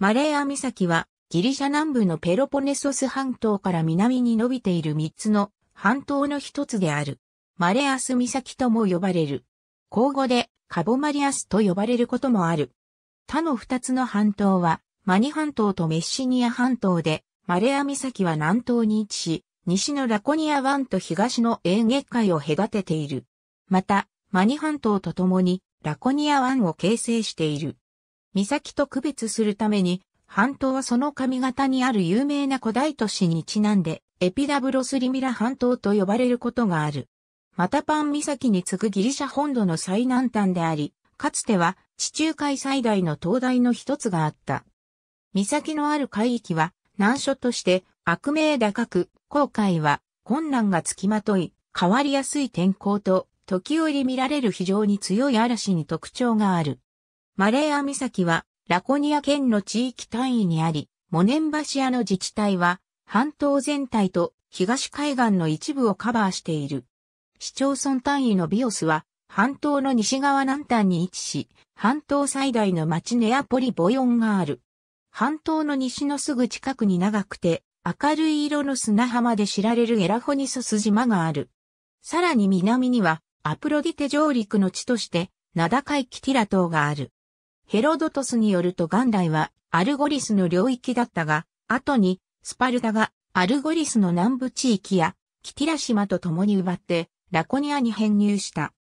マレーア岬はギリシャ南部のペロポネソス半島から南に伸びている3つの半島の一つである。マレアス岬とも呼ばれる。口語でカボマリアスと呼ばれることもある。他の2つの半島はマニ半島とメッシニア半島で、マレア岬は南東に位置し、西のラコニア湾と東のエーゲ海を隔てている。また、マニ半島と共にラコニア湾を形成している。岬と区別するために、半島はその上方にある有名な古代都市にちなんで、エピダブロスリミラ半島と呼ばれることがある。マタパン岬に次ぐギリシャ本土の最南端であり、かつては地中海最大の灯台の一つがあった。岬のある海域は難所として悪名高く、航海は困難がつきまとい、変わりやすい天候と時折見られる非常に強い嵐に特徴がある。マレーア岬は、ラコニア県の地域単位にあり、モネンバシアの自治体は、半島全体と東海岸の一部をカバーしている。市町村単位のビオスは、半島の西側南端に位置し、半島最大の町ネアポリボヨンがある。半島の西のすぐ近くに長くて、明るい色の砂浜で知られるエラホニソス島がある。さらに南には、アプロディテ上陸の地として、名高いキティラ島がある。ヘロドトスによると元来はアルゴリスの領域だったが、後にスパルタがアルゴリスの南部地域やキティラ島と共に奪ってラコニアに編入した。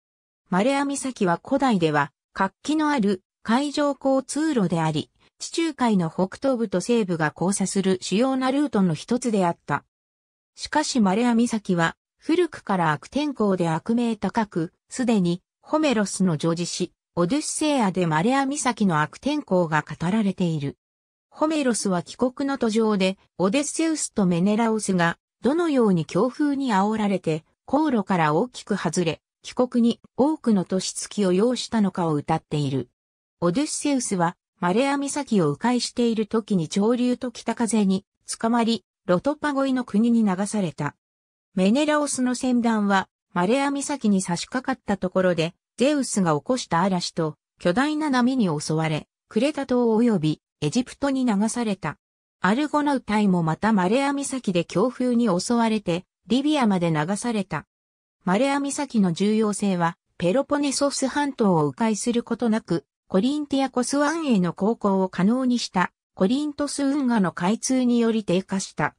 マレア岬は古代では活気のある海上交通路であり、地中海の北東部と西部が交差する主要なルートの一つであった。しかしマレア岬は古くから悪天候で悪名高く、すでにホメロスの女時し、オデュッセイアでマレア岬の悪天候が語られている。ホメロスは帰国の途上で、オデッセウスとメネラオスが、どのように強風に煽られて、航路から大きく外れ、帰国に多くの年月を要したのかを歌っている。オデュッセウスは、マレア岬を迂回している時に潮流と北風に捕まり、ロトパゴイの国に流された。メネラオスの船団は、マレア岬に差し掛かったところで、ゼウスが起こした嵐と巨大な波に襲われ、クレタ島及びエジプトに流された。アルゴナウタイもまたマレア岬で強風に襲われて、リビアまで流された。マレア岬の重要性は、ペロポネソス半島を迂回することなく、コリンティアコス湾への航行を可能にした、コリントス運河の開通により低下した。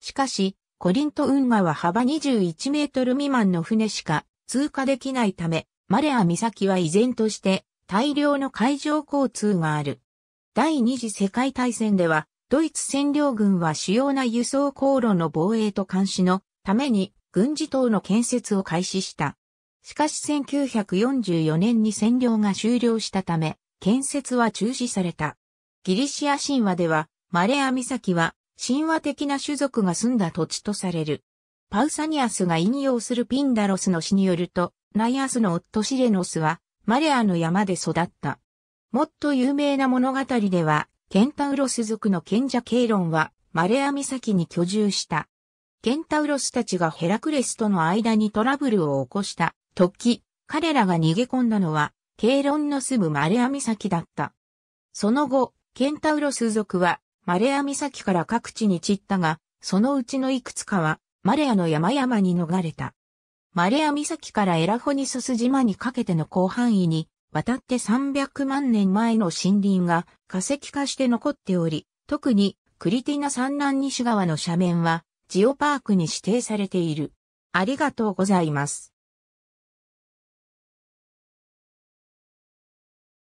しかし、コリント運河は幅21メートル未満の船しか通過できないため、マレア岬は依然として大量の海上交通がある。第二次世界大戦では、ドイツ占領軍は主要な輸送航路の防衛と監視のために軍事島の建設を開始した。しかし1944年に占領が終了したため、建設は中止された。ギリシア神話では、マレア岬は神話的な種族が住んだ土地とされる。パウサニアスが引用するピンダロスの詩によると、ナイアスの夫シレノスは、マレアの山で育った。もっと有名な物語では、ケンタウロス族の賢者ケイロンは、マレア岬に居住した。ケンタウロスたちがヘラクレスとの間にトラブルを起こした時、彼らが逃げ込んだのは、ケイロンの住むマレア岬だった。その後、ケンタウロス族は、マレア岬から各地に散ったが、そのうちのいくつかは、マレアの山々に逃れた。マレア岬からエラホニスス島にかけての広範囲に、渡って300万年前の森林が化石化して残っており、特にクリティナ山南西側の斜面は、ジオパークに指定されている。ありがとうございます。